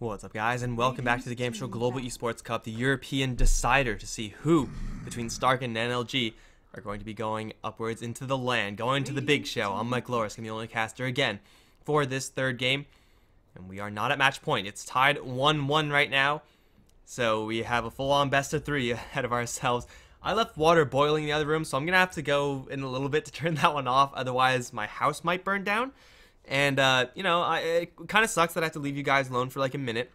What's up guys and welcome back to the Game Show Global Esports Cup, the European decider to see who between Stark and NLG are going to be going upwards into the land, going to the big show. I'm Mike Loris, going to be the only caster again for this third game. And we are not at match point. It's tied 1-1 right now. So we have a full-on best of three ahead of ourselves. I left water boiling in the other room, so I'm going to have to go in a little bit to turn that one off. Otherwise, my house might burn down. And, uh, you know, I, it kind of sucks that I have to leave you guys alone for like a minute,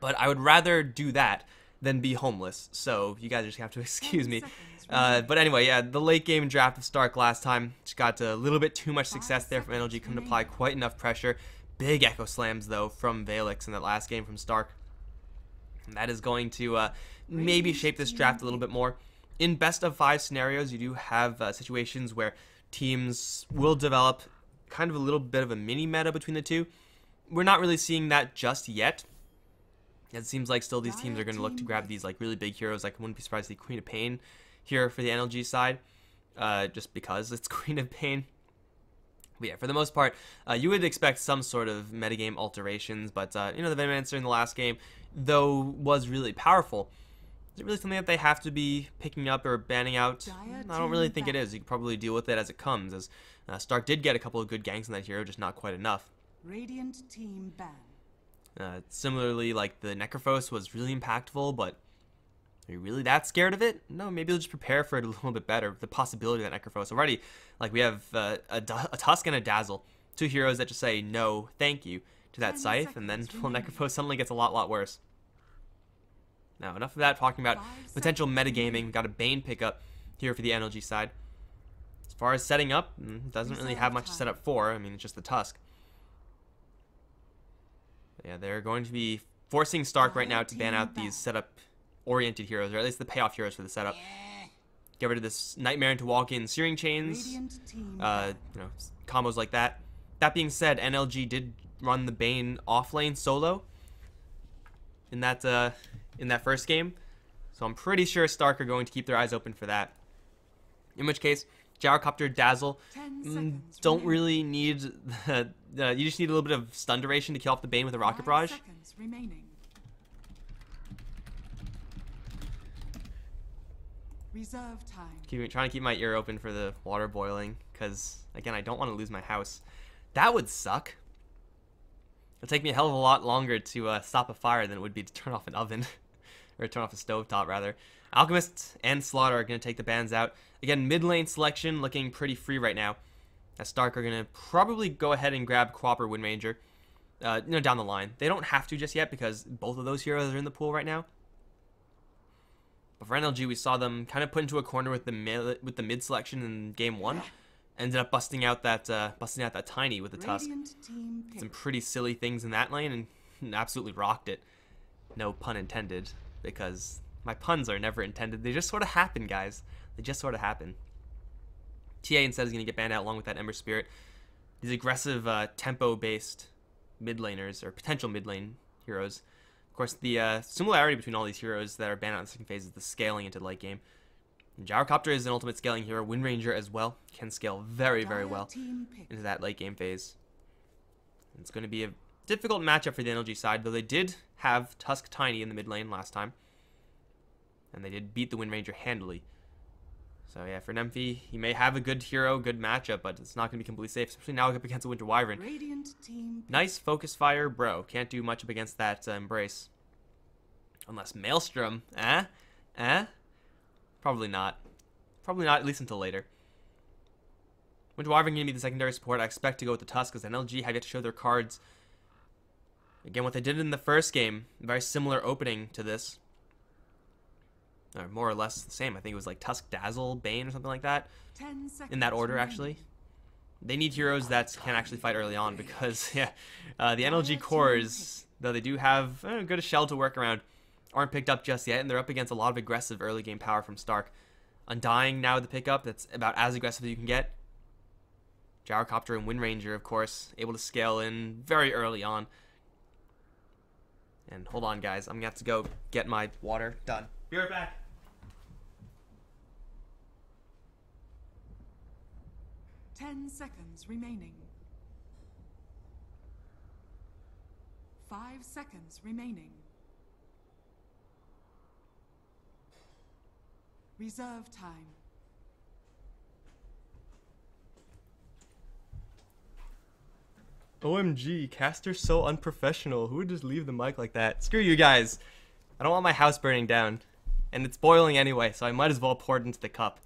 but I would rather do that than be homeless. So you guys just have to excuse me. Uh, but anyway, yeah, the late game draft of Stark last time just got a little bit too much success there from NLG. Couldn't apply quite enough pressure. Big echo slams, though, from Valix in that last game from Stark. And that is going to uh, maybe shape this draft a little bit more. In best of five scenarios, you do have uh, situations where teams will develop kind of a little bit of a mini meta between the two. We're not really seeing that just yet. It seems like still these teams are going to look to grab these like really big heroes. Like I wouldn't be surprised to see Queen of Pain here for the NLG side, uh, just because it's Queen of Pain. But yeah, for the most part, uh, you would expect some sort of metagame alterations. But uh, you know, the Venomancer in the last game, though, was really powerful. Is it really something that they have to be picking up or banning out? I don't really think it is. You can probably deal with it as it comes, as uh, Stark did get a couple of good ganks on that hero, just not quite enough. Radiant team ban. Uh, similarly, like the Necrophos was really impactful, but are you really that scared of it? No, maybe we will just prepare for it a little bit better. The possibility of that Necrophos already, like we have uh, a, a Tusk and a Dazzle, two heroes that just say no, thank you to that Scythe, and then well, Necrophos suddenly gets a lot, lot worse. Now, enough of that, talking about potential metagaming. Got a Bane pickup here for the NLG side. As far as setting up, mm, doesn't really have much to set up for. I mean, it's just the tusk. Yeah, they're going to be forcing Stark right now to ban out these setup-oriented heroes, or at least the payoff heroes for the setup. Get rid of this Nightmare into Walk-In Searing Chains, uh, you know, combos like that. That being said, NLG did run the Bane off lane solo in that uh, in that first game, so I'm pretty sure Stark are going to keep their eyes open for that. In which case, Gyrocopter, Dazzle mm, don't really need the, uh, you just need a little bit of stun duration to kill off the Bane with a Rocket Barrage. Reserve time. Keep, trying to keep my ear open for the water boiling, because, again, I don't want to lose my house. That would suck. It'll take me a hell of a lot longer to uh, stop a fire than it would be to turn off an oven. or turn off a stove top rather. Alchemist and Slaughter are going to take the bans out. Again, mid lane selection looking pretty free right now. As Stark are going to probably go ahead and grab Cropper Windranger. Uh, you know, down the line. They don't have to just yet because both of those heroes are in the pool right now. But for NLG, we saw them kind of put into a corner with the mid, with the mid selection in game one. Ended up busting out that uh, busting out that tiny with the tusk. Some pretty silly things in that lane, and absolutely rocked it. No pun intended, because my puns are never intended. They just sort of happen, guys. They just sort of happen. TA instead is going to get banned out along with that Ember Spirit. These aggressive uh, tempo-based mid laners, or potential mid lane heroes. Of course, the uh, similarity between all these heroes that are banned out in the second phase is the scaling into late game. And Gyrocopter is an ultimate scaling hero. Wind Ranger as well can scale very, very well into that late game phase. It's going to be a difficult matchup for the energy side, though they did have Tusk Tiny in the mid lane last time and they did beat the Wind Ranger handily. So yeah, for Nemphy, he may have a good hero, good matchup, but it's not going to be completely safe, especially now up against a Winter Wyvern. Nice Focus Fire, bro. Can't do much up against that uh, Embrace. Unless Maelstrom, eh? Eh? Probably not. Probably not, at least until later. Winter Wyvern going to be the secondary support. I expect to go with the Tusk, because NLG have yet to show their cards. Again, what they did in the first game, very similar opening to this or more or less the same. I think it was like Tusk Dazzle, Bane, or something like that. In that order, actually. They need heroes that can actually fight early on because, yeah, uh, the NLG cores, though they do have uh, a good shell to work around, aren't picked up just yet, and they're up against a lot of aggressive early game power from Stark. Undying now with the pickup, that's about as aggressive as you can get. Gyrocopter and Windranger, of course, able to scale in very early on. And hold on, guys, I'm gonna have to go get my water done. Be right back. Ten seconds remaining. Five seconds remaining. Reserve time. OMG, caster so unprofessional. Who would just leave the mic like that? Screw you guys. I don't want my house burning down. And it's boiling anyway, so I might as well pour it into the cup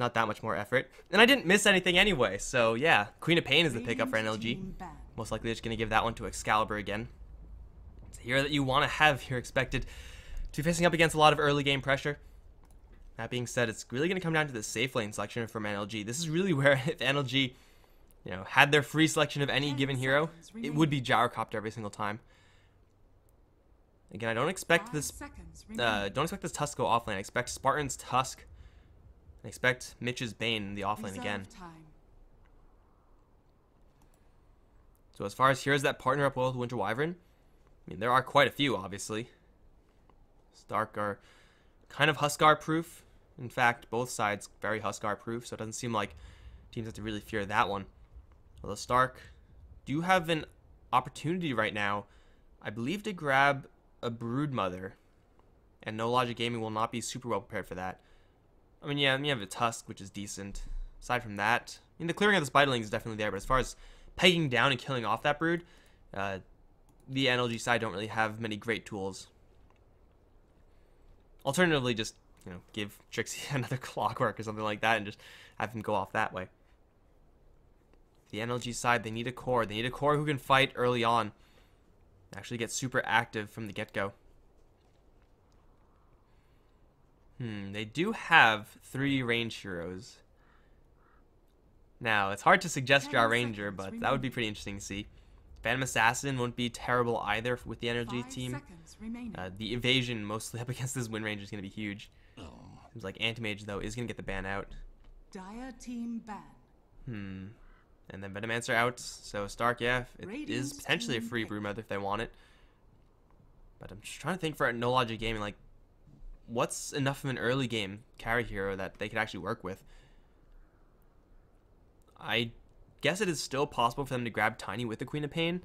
not that much more effort. And I didn't miss anything anyway, so yeah. Queen of Pain is the pickup for NLG. Most likely just going to give that one to Excalibur again. It's a hero that you want to have. You're expected to be facing up against a lot of early game pressure. That being said, it's really going to come down to the safe lane selection from NLG. This is really where if NLG, you know, had their free selection of any given hero, it would be gyrocopter every single time. Again, I don't expect this. Uh, don't expect this Tusk off go offlane. I expect Spartan's Tusk and expect Mitch's Bane in the offlane again. Time. So as far as here's that partner up well with Winter Wyvern, I mean, there are quite a few, obviously. Stark are kind of Huskar proof. In fact, both sides very Huskar proof, so it doesn't seem like teams have to really fear that one. Although Stark do have an opportunity right now, I believe, to grab a Broodmother. And No Logic Gaming will not be super well prepared for that. I mean, yeah, I mean, you have a tusk, which is decent. Aside from that, I mean, the clearing of the spiderling is definitely there, but as far as pegging down and killing off that brood, uh, the NLG side don't really have many great tools. Alternatively, just, you know, give Trixie another clockwork or something like that and just have him go off that way. The NLG side, they need a core. They need a core who can fight early on. Actually get super active from the get-go. Hmm, they do have three range heroes. Now, it's hard to suggest Jar Ranger, but that would be pretty interesting to see. Phantom Assassin won't be terrible either with the energy Five team. Uh, the evasion mostly up against this Wind Ranger is going to be huge. Oh. Seems like Antimage, though, is going to get the ban out. Dire team ban. Hmm. And then Venomancer out, so Stark, yeah, it Radiance is potentially a free Brewmother if they want it. But I'm just trying to think for No Logic Gaming, like, what's enough of an early game carry hero that they could actually work with? I guess it is still possible for them to grab Tiny with the Queen of Pain.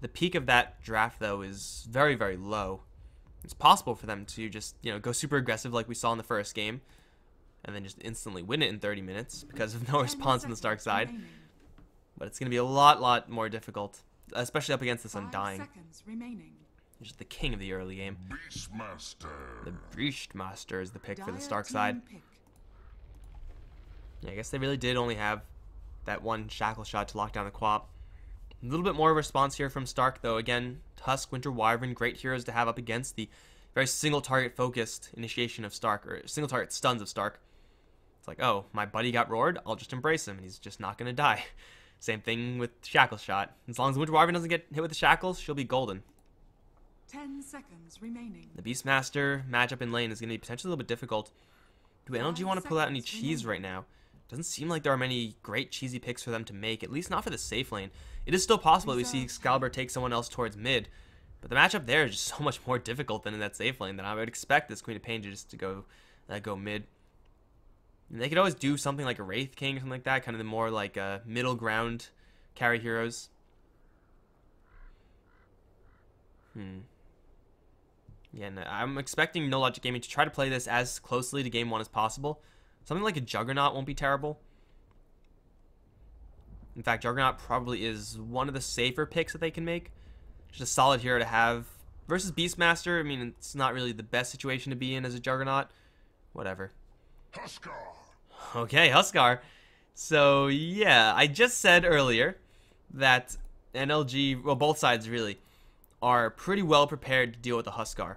The peak of that draft, though, is very, very low. It's possible for them to just, you know, go super aggressive like we saw in the first game and then just instantly win it in 30 minutes because of no response on the Stark side. But it's going to be a lot, lot more difficult, especially up against this Undying. Seconds remaining. He's the king of the early game. Beastmaster. The Beastmaster is the pick Dire for the Stark side. Pick. Yeah, I guess they really did only have that one shackle shot to lock down the quap. A little bit more response here from Stark, though. Again, Tusk, Winter Wyvern, great heroes to have up against the very single target focused initiation of Stark, or single target stuns of Stark. It's like, oh, my buddy got roared, I'll just embrace him, and he's just not going to die. Same thing with Shackle Shot. As long as Winter Wyvern doesn't get hit with the shackles, she'll be golden. Ten seconds remaining. The Beastmaster matchup in lane is going to be potentially a little bit difficult. Do NLG want to pull out any cheese remaining. right now? Doesn't seem like there are many great cheesy picks for them to make, at least not for the safe lane. It is still possible that we see Excalibur take someone else towards mid, but the matchup there is just so much more difficult than in that safe lane that I would expect this Queen of Pain to just to go uh, go mid. And they could always do something like a Wraith King or something like that, kind of the more like uh, middle ground carry heroes. Hmm. Yeah, no, I'm expecting No Logic Gaming to try to play this as closely to game one as possible. Something like a Juggernaut won't be terrible. In fact, Juggernaut probably is one of the safer picks that they can make. Just a solid hero to have. Versus Beastmaster, I mean, it's not really the best situation to be in as a Juggernaut. Whatever. Huskar. Okay, Huskar. So, yeah, I just said earlier that NLG, well, both sides really, are pretty well prepared to deal with a Huskar.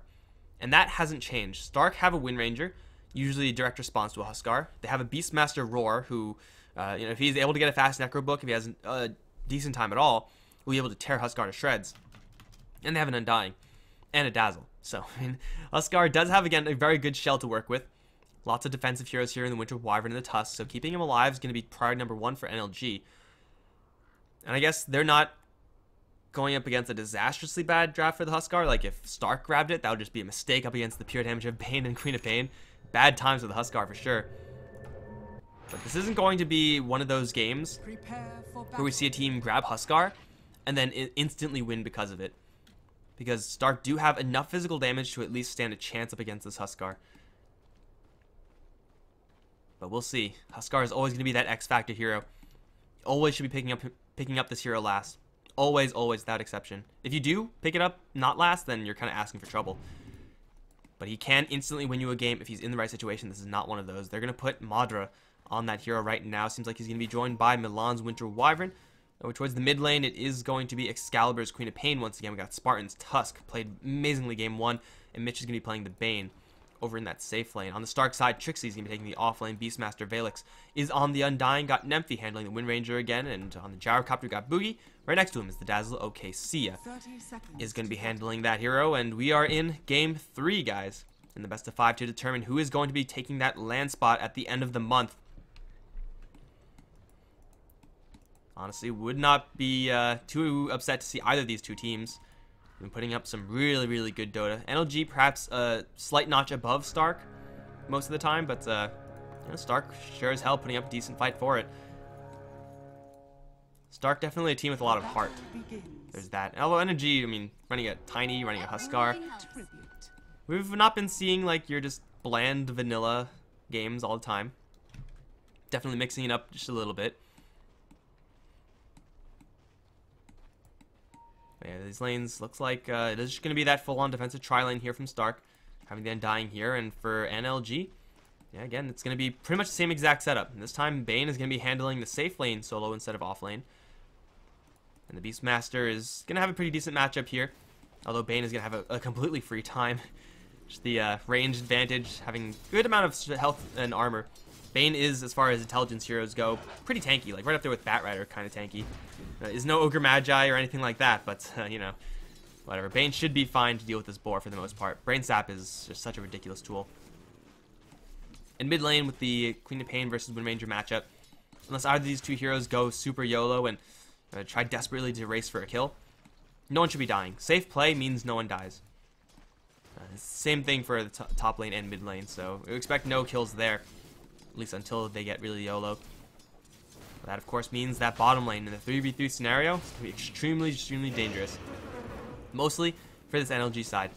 And that hasn't changed. Stark have a Wind Ranger, usually direct response to a Huskar. They have a Beastmaster Roar, who, uh, you know, if he's able to get a fast Necro book, if he has a decent time at all, will be able to tear Huskar to shreds. And they have an Undying and a Dazzle. So, I mean, Huskar does have, again, a very good shell to work with. Lots of defensive heroes here in the Winter Wyvern and the Tusk, so keeping him alive is going to be priority number one for NLG. And I guess they're not going up against a disastrously bad draft for the Huskar. Like if Stark grabbed it, that would just be a mistake up against the pure damage of Bane and Queen of Pain. Bad times with the Huskar for sure. But this isn't going to be one of those games where we see a team grab Huskar and then instantly win because of it. Because Stark do have enough physical damage to at least stand a chance up against this Huskar. But we'll see. Huskar is always going to be that X-Factor hero. Always should be picking up picking up this hero last. Always, always, without exception. If you do pick it up not last, then you're kind of asking for trouble. But he can instantly win you a game if he's in the right situation. This is not one of those. They're going to put Madra on that hero right now. Seems like he's going to be joined by Milan's Winter Wyvern. Over oh, towards the mid lane, it is going to be Excalibur's Queen of Pain once again. We got Spartan's Tusk, played amazingly game one, and Mitch is going to be playing the Bane over in that safe lane. On the Stark side, Trixie's going to be taking the off lane. Beastmaster Valix is on the Undying. Got Nemphy handling the Windranger again. And on the Gyrocopter, got Boogie. Right next to him is the Dazzle Okay, Sia Is going to be handling that hero. And we are in game three, guys. In the best of five to determine who is going to be taking that land spot at the end of the month. Honestly, would not be uh, too upset to see either of these two teams been putting up some really, really good Dota. NLG perhaps a slight notch above Stark most of the time, but uh, you know, Stark sure as hell putting up a decent fight for it. Stark definitely a team with a lot of heart. There's that. Although energy, I mean, running a Tiny, running a Huskar. We've not been seeing like your just bland vanilla games all the time. Definitely mixing it up just a little bit. yeah, these lanes looks like uh, it's just going to be that full-on defensive tri-lane here from Stark, having the Undying here, and for NLG, yeah, again, it's going to be pretty much the same exact setup. And this time, Bane is going to be handling the safe lane solo instead of off lane. And the Beastmaster is going to have a pretty decent matchup here, although Bane is going to have a, a, completely free time. just the uh, range advantage, having a good amount of health and armor Bane is, as far as intelligence heroes go, pretty tanky, like right up there with Batrider, kind of tanky. Uh, is no Ogre Magi or anything like that, but, uh, you know, whatever. Bane should be fine to deal with this boar for the most part. Brain Sap is just such a ridiculous tool. In mid lane with the Queen of Pain versus Windranger matchup, unless either of these two heroes go super YOLO and uh, try desperately to race for a kill, no one should be dying. Safe play means no one dies. Uh, same thing for the top lane and mid lane, so expect no kills there at least until they get really YOLO. That of course means that bottom lane in the 3v3 scenario is going to be extremely, extremely dangerous. Mostly for this NLG side.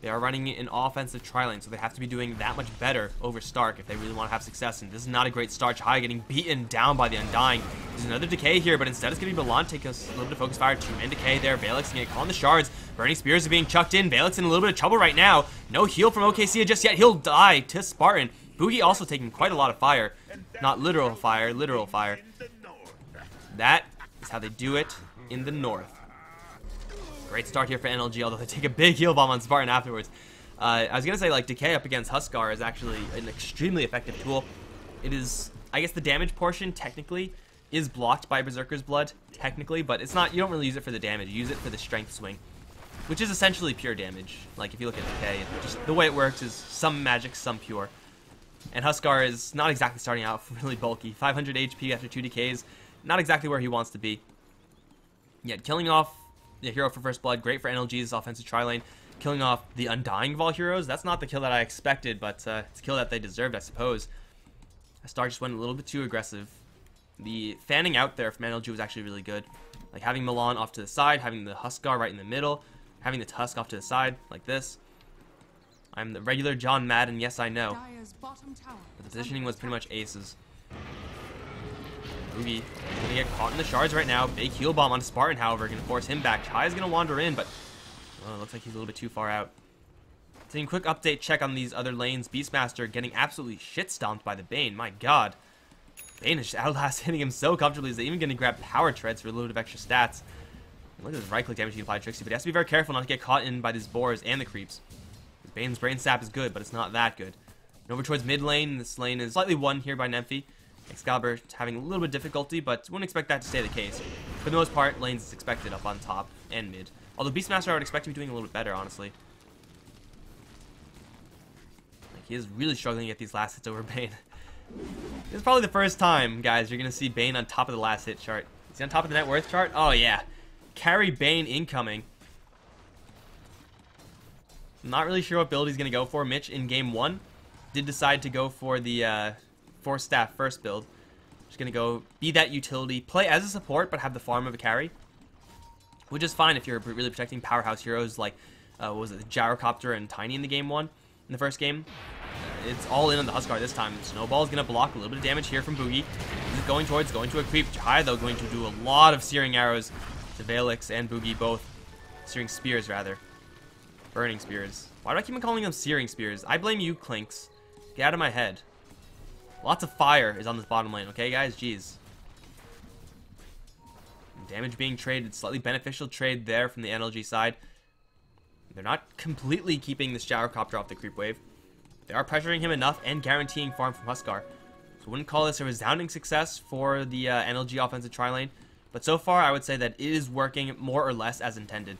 They are running an offensive tri lane, so they have to be doing that much better over Stark if they really want to have success. And this is not a great start. High getting beaten down by the Undying. There's another Decay here, but instead it's going to be Milan take a little bit of focus fire. Two-man Decay there. Valix going to call in the Shards. Burning Spears are being chucked in. Valix in a little bit of trouble right now. No heal from OKC just yet. He'll die to Spartan. Boogie also taking quite a lot of fire. Not literal fire, literal fire. That is how they do it in the north. Great start here for NLG, although they take a big heal bomb on Spartan afterwards. Uh, I was going to say, like, Decay up against Huskar is actually an extremely effective tool. It is, I guess the damage portion, technically, is blocked by Berserker's Blood, technically, but it's not, you don't really use it for the damage, you use it for the strength swing, which is essentially pure damage. Like, if you look at Decay, just the way it works is some magic, some pure. And Huskar is not exactly starting out really bulky. 500 HP after 2 decays, not exactly where he wants to be. Yet killing off the hero for First Blood, great for NLG's offensive tri lane. Killing off the Undying of all heroes, that's not the kill that I expected, but uh, it's a kill that they deserved, I suppose. Star just went a little bit too aggressive. The fanning out there from NLG was actually really good. Like having Milan off to the side, having the Huskar right in the middle, having the Tusk off to the side, like this. I'm the regular John Madden, yes I know. But the positioning was pretty much aces. Oogie gonna get caught in the shards right now. Big heal bomb on Spartan, however, gonna force him back. Chai is gonna wander in, but well, looks like he's a little bit too far out. Taking a quick update check on these other lanes. Beastmaster getting absolutely shit stomped by the Bane. My god. Bane is outlast hitting him so comfortably. He's even gonna grab power treads for a little bit of extra stats. Look at this right click damage he applied Trixie, but he has to be very careful not to get caught in by these boars and the creeps. Bane's Brain Sap is good, but it's not that good. Over towards mid lane, this lane is slightly won here by Nemphy. Excalibur having a little bit of difficulty, but wouldn't expect that to stay the case. For the most part, lanes is expected up on top and mid. Although Beastmaster, I would expect to be doing a little bit better, honestly. Like, he is really struggling to get these last hits over Bane. this is probably the first time, guys, you're going to see Bane on top of the last hit chart. Is he on top of the net worth chart? Oh, yeah. Carry Bane incoming not really sure what build he's going to go for. Mitch, in game one, did decide to go for the uh, Force Staff first build. Just going to go be that utility, play as a support, but have the farm of a carry. Which is fine if you're really protecting powerhouse heroes like, uh, what was it, Gyrocopter and Tiny in the game one, in the first game. It's all in on the Huskar this time. Snowball is going to block a little bit of damage here from Boogie. He's going towards? Going to a creep. high though, going to do a lot of Searing Arrows to Valix and Boogie both. Searing Spears, rather. Burning spears. Why do I keep on calling them searing spears? I blame you, Clinks. Get out of my head. Lots of fire is on this bottom lane, okay, guys? Jeez. Damage being traded. Slightly beneficial trade there from the NLG side. They're not completely keeping the shower copter off the creep wave. They are pressuring him enough and guaranteeing farm from Huskar. So I wouldn't call this a resounding success for the uh, NLG offensive tri-lane. But so far, I would say that it is working more or less as intended.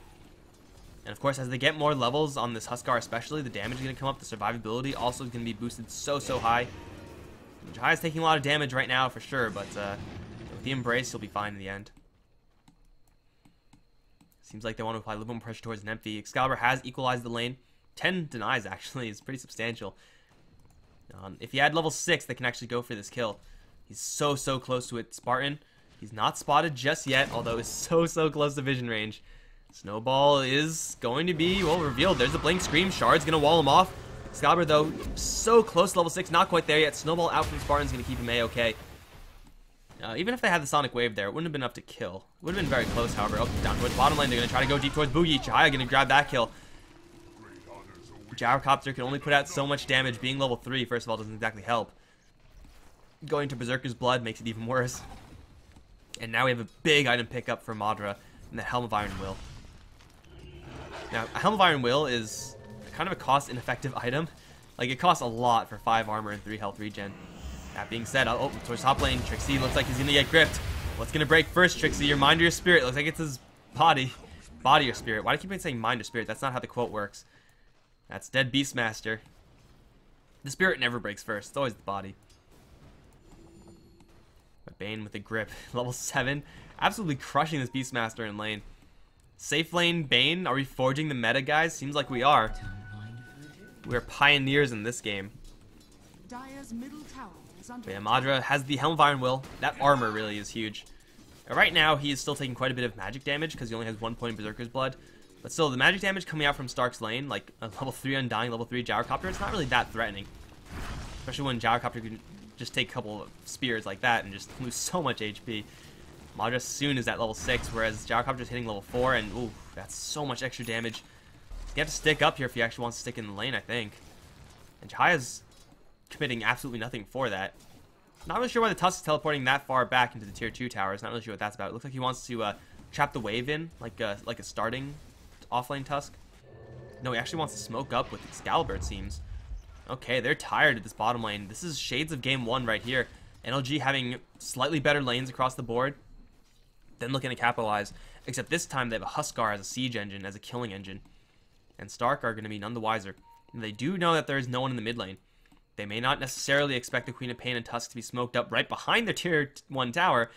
And of course, as they get more levels on this Huskar especially, the damage is going to come up. The survivability also is going to be boosted so, so high. Jahai is taking a lot of damage right now for sure, but uh, with the Embrace, he'll be fine in the end. Seems like they want to apply a little more pressure towards Nemphy. Excalibur has equalized the lane. 10 denies, actually, is pretty substantial. Um, if he had level 6, they can actually go for this kill. He's so, so close to it. Spartan, he's not spotted just yet, although he's so, so close to vision range. Snowball is going to be, well, revealed. There's a Blink Scream. Shard's going to wall him off. Scalber, though, so close level 6. Not quite there yet. Snowball out from Spartan's going to keep him A-okay. Uh, even if they had the Sonic Wave there, it wouldn't have been enough to kill. It would have been very close, however. Oh, down towards bottom lane. They're going to try to go deep towards Boogie. Chihaya going to grab that kill. Gyrocopter can only put out so much damage. Being level 3, first of all, doesn't exactly help. Going to Berserker's Blood makes it even worse. And now we have a big item pickup for Madra and the Helm of Iron Will. Now, Helm of Iron Will is kind of a cost-ineffective item. Like, it costs a lot for 5 armor and 3 health regen. That being said, oh, towards top lane, Trixie looks like he's gonna get gripped. What's gonna break first, Trixie? Your mind or your spirit? Looks like it's his body. Body or spirit? Why do I keep saying mind or spirit? That's not how the quote works. That's Dead Beastmaster. The spirit never breaks first. It's always the body. But Bane with a grip. Level 7. Absolutely crushing this Beastmaster in lane. Safe lane Bane? Are we forging the meta, guys? Seems like we are. We're pioneers in this game. But yeah, Madra has the Helm of Iron Will. That armor really is huge. right now, he is still taking quite a bit of magic damage because he only has one point in Berserker's Blood. But still, the magic damage coming out from Stark's lane, like a level 3 Undying, level 3 Gyrocopter, it's not really that threatening. Especially when Gyrocopter can just take a couple of spears like that and just lose so much HP. Maja soon is at level 6, whereas just hitting level 4, and ooh, that's so much extra damage. You have to stick up here if he actually wants to stick in the lane, I think. And Jahaya's committing absolutely nothing for that. Not really sure why the Tusk is teleporting that far back into the tier 2 towers. Not really sure what that's about. It looks like he wants to uh, trap the wave in, like a, uh, like a starting offlane Tusk. No, he actually wants to smoke up with Excalibur, it seems. Okay, they're tired at this bottom lane. This is shades of game one right here. NLG having slightly better lanes across the board then looking to capitalize, except this time they have a Huskar as a siege engine, as a killing engine. And Stark are going to be none the wiser. They do know that there is no one in the mid lane. They may not necessarily expect the Queen of Pain and Tusk to be smoked up right behind their tier 1 tower.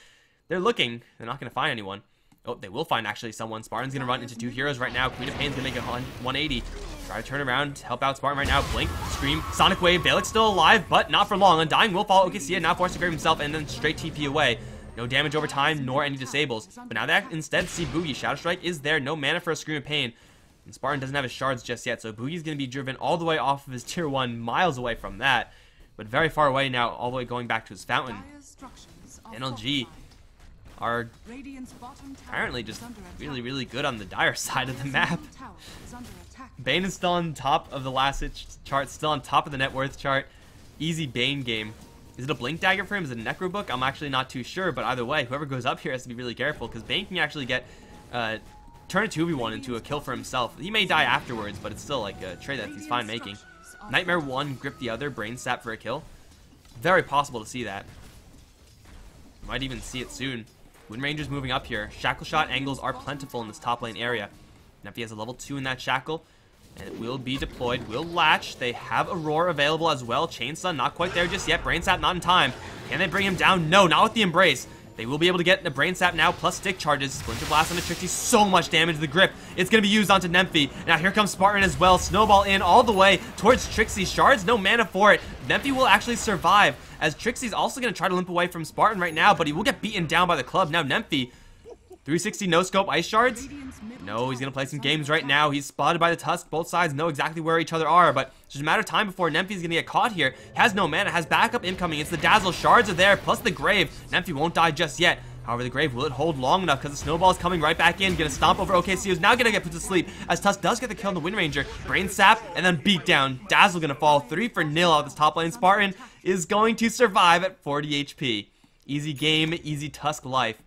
They're looking. They're not going to find anyone. Oh, they will find actually someone. Spartan's going to run into two heroes right now. Queen of Pain's going to make a 180. Try to turn around, help out Spartan right now. Blink, Scream, Sonic Wave. Valak's still alive, but not for long. Undying will follow Okasia, now forced to grab himself and then straight TP away. No damage over time, nor any disables. But now that instead see Boogie, Shadow Strike is there, no mana for a Scream of Pain. And Spartan doesn't have his shards just yet, so Boogie's going to be driven all the way off of his tier 1, miles away from that. But very far away now, all the way going back to his fountain. NLG are apparently just really, really good on the dire side of the map. Bane is still on top of the last chart, still on top of the net worth chart. Easy Bane game. Is it a Blink Dagger for him? Is it a Necro Book? I'm actually not too sure, but either way, whoever goes up here has to be really careful, because Bane can actually get... Uh, turn a 2v1 into a kill for himself. He may die afterwards, but it's still like a trade that he's fine making. Nightmare 1, grip the other, Brain Sap for a kill. Very possible to see that. Might even see it soon. Wind Ranger's moving up here. Shackle shot angles are plentiful in this top lane area. Now if he has a level 2 in that Shackle, and it will be deployed, will latch. They have Aurora available as well. Chainsaw not quite there just yet. Brainsap not in time. Can they bring him down? No, not with the Embrace. They will be able to get the Brainsap now, plus Stick Charges. Splinter Blast on the Trixie, so much damage to the grip. It's going to be used onto Nemphy. Now here comes Spartan as well. Snowball in all the way towards Trixie. Shards, no mana for it. Nemphy will actually survive, as Trixie's also going to try to limp away from Spartan right now, but he will get beaten down by the club. Now Nemphy. 360 no scope ice shards? No, he's gonna play some games right now. He's spotted by the tusk. Both sides know exactly where each other are, but it's just a matter of time before Nemphy's gonna get caught here. He has no mana, has backup incoming. It's the dazzle. Shards are there, plus the grave. Nemphy won't die just yet. However, the grave will it hold long enough because the snowball is coming right back in. Gonna stomp over OKC, who's now gonna get put to sleep as Tusk does get the kill on the Wind Ranger. Brain sap and then beat down. Dazzle gonna fall three for nil out this top lane. Spartan is going to survive at 40 HP. Easy game, easy Tusk life.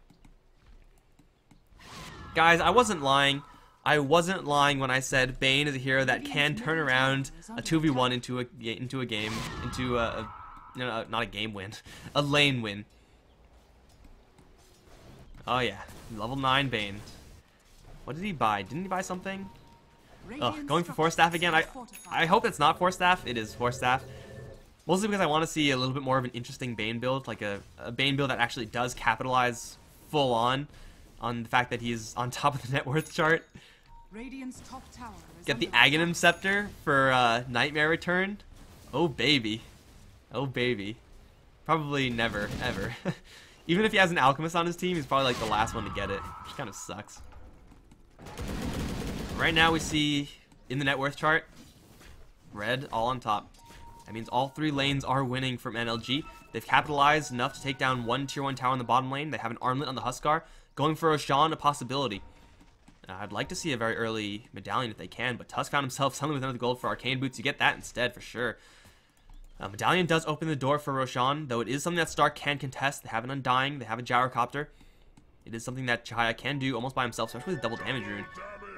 Guys, I wasn't lying. I wasn't lying when I said Bane is a hero that can turn around a 2v1 into a into a game, into a, a no, not a game win, a lane win. Oh yeah, level 9 Bane. What did he buy? Didn't he buy something? Ugh, going for four staff again. I I hope it's not four staff. It is four staff. Mostly because I want to see a little bit more of an interesting Bane build, like a, a Bane build that actually does capitalize full on on the fact that he's on top of the net worth chart. Get the Aghanim Scepter for uh, Nightmare Return. Oh baby. Oh baby. Probably never, ever. Even if he has an Alchemist on his team, he's probably like the last one to get it, which kind of sucks. Right now we see in the net worth chart, red all on top. That means all three lanes are winning from NLG. They've capitalized enough to take down one tier 1 tower in the bottom lane. They have an armlet on the Huskar going for Oshan a possibility. Uh, I'd like to see a very early Medallion if they can, but Tusk found himself selling with another gold for Arcane Boots. You get that instead for sure. Uh, Medallion does open the door for Roshan, though it is something that Stark can contest. They have an Undying, they have a Gyrocopter. It is something that Chaya can do almost by himself, especially with double damage rune.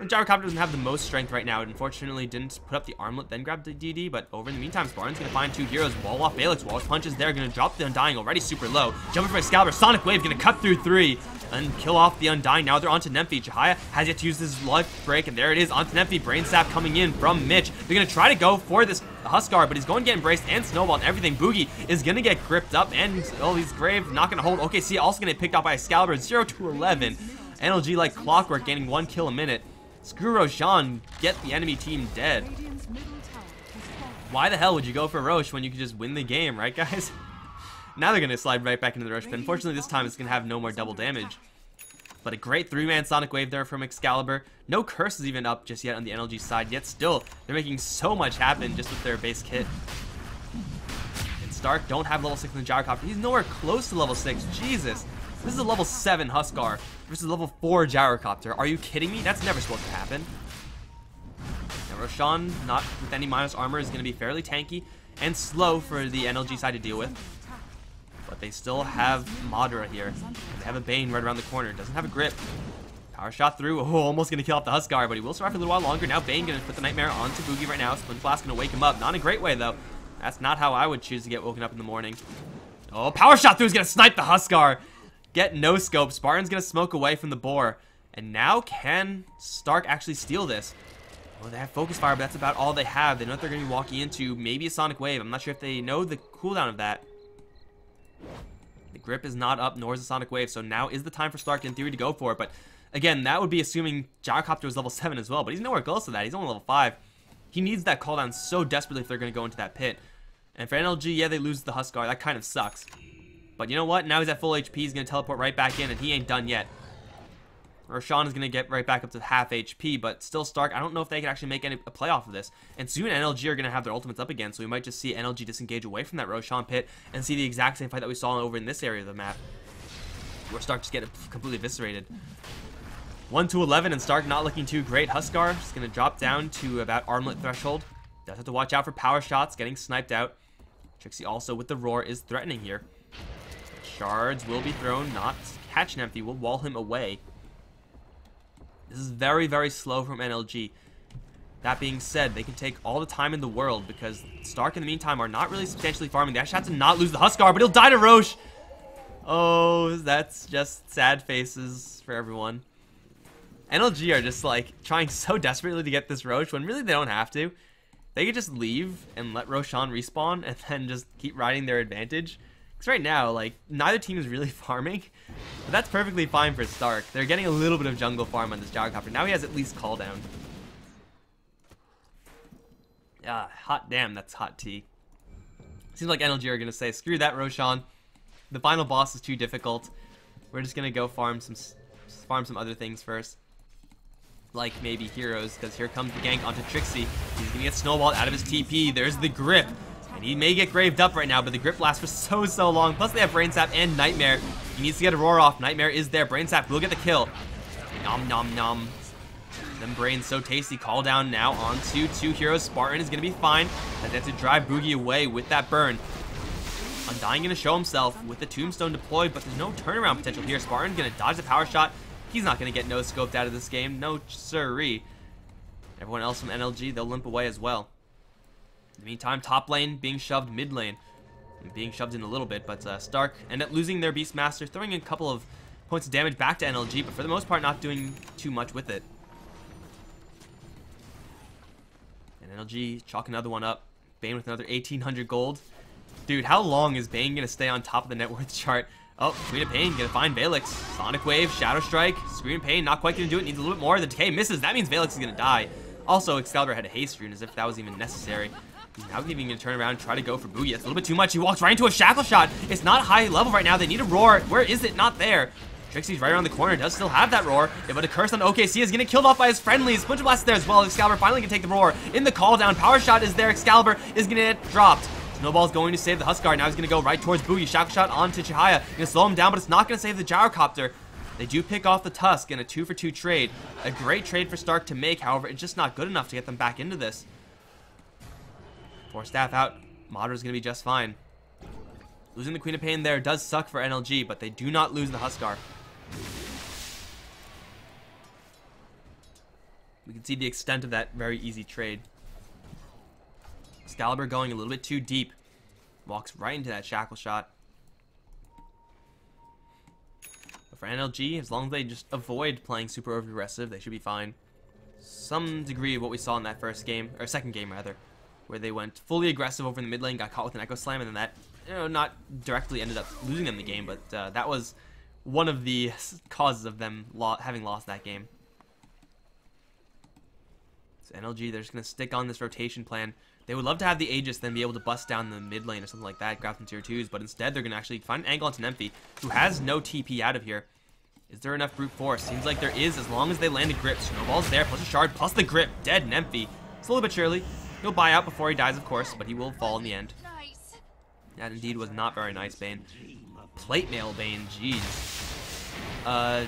Gyrocopter doesn't have the most strength right now. It unfortunately didn't put up the armlet, then grab the DD, but over in the meantime, Spartan's gonna find two heroes. Wall off Balix, Wall's punches there, gonna drop the Undying already super low. Jumping for Excalibur, Sonic Wave gonna cut through three and kill off the Undying. Now they're onto Nemphi. Jahia has yet to use his life break, and there it is, onto Nemphi. Brain Sap coming in from Mitch. They're gonna try to go for this Huskar, but he's going to get embraced and snowballed and everything. Boogie is going to get gripped up, and oh, he's grave, not going to hold. OKC see, also going to get picked off by Excalibur, 0 to 11. NLG like clockwork, gaining one kill a minute. Screw Roshan, get the enemy team dead. Why the hell would you go for Roche when you could just win the game, right guys? now they're going to slide right back into the Roche, but unfortunately this time it's going to have no more double damage. But a great three-man Sonic Wave there from Excalibur. No curses even up just yet on the NLG side, yet still, they're making so much happen just with their base kit. And Stark don't have level 6 in the Gyrocopter. He's nowhere close to level 6. Jesus. This is a level 7 Huskar versus a level 4 Gyrocopter. Are you kidding me? That's never supposed to happen. Now Roshan, not with any minus armor, is going to be fairly tanky and slow for the NLG side to deal with. But they still have Madra here. They have a Bane right around the corner. Doesn't have a grip. Power shot through. Oh, almost going to kill off the Huskar, but he will survive for a little while longer. Now Bane going to put the Nightmare onto Boogie right now. Splint Blast going to wake him up. Not in a great way, though. That's not how I would choose to get woken up in the morning. Oh, Power Shot through is going to snipe the Huskar get no scope. Spartan's going to smoke away from the boar. And now can Stark actually steal this? Well, oh, they have Focus Fire, but that's about all they have. They know that they're going to be walking into. Maybe a Sonic Wave. I'm not sure if they know the cooldown of that. The grip is not up, nor is the Sonic Wave. So now is the time for Stark, in theory, to go for it. But again, that would be assuming Gyrocopter was level 7 as well. But he's nowhere close to that. He's only level 5. He needs that call down so desperately if they're going to go into that pit. And for NLG, yeah, they lose the Huskar. That kind of sucks. But you know what? Now he's at full HP. He's going to teleport right back in, and he ain't done yet. Roshan is going to get right back up to half HP, but still Stark, I don't know if they can actually make any, a play off of this. And soon NLG are going to have their ultimates up again, so we might just see NLG disengage away from that Roshan pit and see the exact same fight that we saw over in this area of the map, where Stark just get completely eviscerated. 1 to 11, and Stark not looking too great. Huskar is going to drop down to about armlet threshold. Does have to watch out for power shots, getting sniped out. Trixie also with the roar is threatening here. Shards will be thrown, not catch and empty, will wall him away. This is very, very slow from NLG. That being said, they can take all the time in the world because Stark, in the meantime, are not really substantially farming. They actually have to not lose the Huskar, but he'll die to Roche! Oh, that's just sad faces for everyone. NLG are just, like, trying so desperately to get this Roche when really they don't have to. They could just leave and let Roshan respawn and then just keep riding their advantage. Because right now, like, neither team is really farming. But that's perfectly fine for Stark. They're getting a little bit of jungle farm on this Gyrocopter. Now he has at least call down. Ah, hot damn, that's hot tea. Seems like NLG are going to say, screw that, Roshan. The final boss is too difficult. We're just going to go farm some farm some other things first. Like maybe heroes, because here comes the gank onto Trixie. He's going to get snowballed out of his TP. There's the grip. And he may get graved up right now, but the grip lasts for so, so long. Plus they have Brainsap and Nightmare. He needs to get a roar off. Nightmare is there. Brainsap will get the kill. Nom nom nom. Them brains so tasty. Call down now onto two heroes. Spartan is going to be fine. As they have to drive Boogie away with that burn. Undying going to show himself with the tombstone deployed, but there's no turnaround potential here. Spartan going to dodge the power shot. He's not going to get no scoped out of this game. No siree. Everyone else from NLG, they'll limp away as well. In the meantime, top lane being shoved mid lane. And being shoved in a little bit, but uh, Stark end up losing their Beastmaster, throwing a couple of points of damage back to NLG, but for the most part not doing too much with it. And NLG chalk another one up. Bane with another 1800 gold. Dude, how long is Bane going to stay on top of the net worth chart? Oh, Screen of Pain, gonna find Valix. Sonic Wave, Shadow Strike, Screen Pain, not quite gonna do it, needs a little bit more. The Decay misses, that means Valix is gonna die. Also, Excalibur had a haste rune as if that was even necessary. Now He's are even gonna turn around and try to go for Booyah. It's a little bit too much. He walks right into a shackle shot. It's not high level right now. They need a roar. Where is it? Not there. Trixie's right around the corner, does still have that roar, but a curse on OKC is getting killed off by his friendlies. Splinter Blast is there as well. Excalibur finally can take the roar. In the call down, Power Shot is there. Excalibur is gonna get dropped. Snowball's going to save the Huskar. Now he's gonna go right towards Boogie. Shackle Shot onto Chihaya. Gonna slow him down, but it's not gonna save the Gyrocopter. They do pick off the Tusk in a two for two trade. A great trade for Stark to make, however, it's just not good enough to get them back into this. Four staff out. Modder's going to be just fine. Losing the Queen of Pain there does suck for NLG, but they do not lose the Huskar. We can see the extent of that very easy trade. Excalibur going a little bit too deep. Walks right into that Shackle shot. But for NLG, as long as they just avoid playing super over-aggressive, they should be fine. Some degree of what we saw in that first game, or second game rather, where they went fully aggressive over in the mid lane, got caught with an Echo Slam, and then that, you know, not directly ended up losing them the game, but uh, that was one of the causes of them lo having lost that game. So NLG, they're just going to stick on this rotation plan. They would love to have the Aegis then be able to bust down the mid lane or something like that, grab some tier 2s, but instead they're going to actually find an angle onto Nemphi, who has no TP out of here. Is there enough brute force? Seems like there is, as long as they land a grip. Snowball's there, plus a shard, plus the grip. Dead It's a little bit surely, He'll buy out before he dies, of course, but he will fall in the end. That indeed was not very nice, Bane. Plate mail, Bane, jeez. Uh,